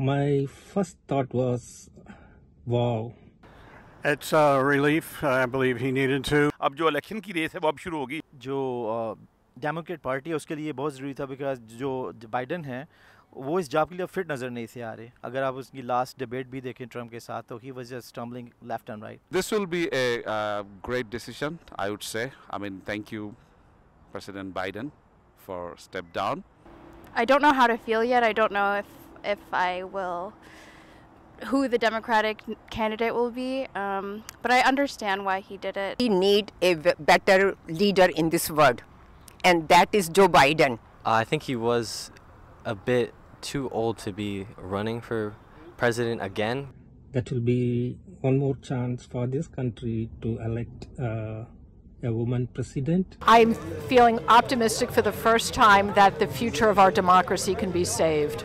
My first thought was, wow. It's a relief. I believe he needed to. अब जो election की race है वो अब शुरू होगी जो डेमोक्रेट पार्टी है उसके लिए बहुत ज़रूरी था बिकॉज जो बाइडन है वो इस जॉब के लिए फिट नज़र नहीं से आ रहे अगर आप उसकी लास्ट डिबेट भी देखें ट्रम्प के साथ तो ही was just tumbling left and right this will be a great decision I would say I mean thank you President Biden for step down I don't know how to feel yet. I don't know if if I will, who the Democratic candidate will be. Um, but I understand why he did it. We need a better leader in this world, and that is Joe Biden. Uh, I think he was a bit too old to be running for president again. That will be one more chance for this country to elect. Uh, a woman president? I'm feeling optimistic for the first time that the future of our democracy can be saved.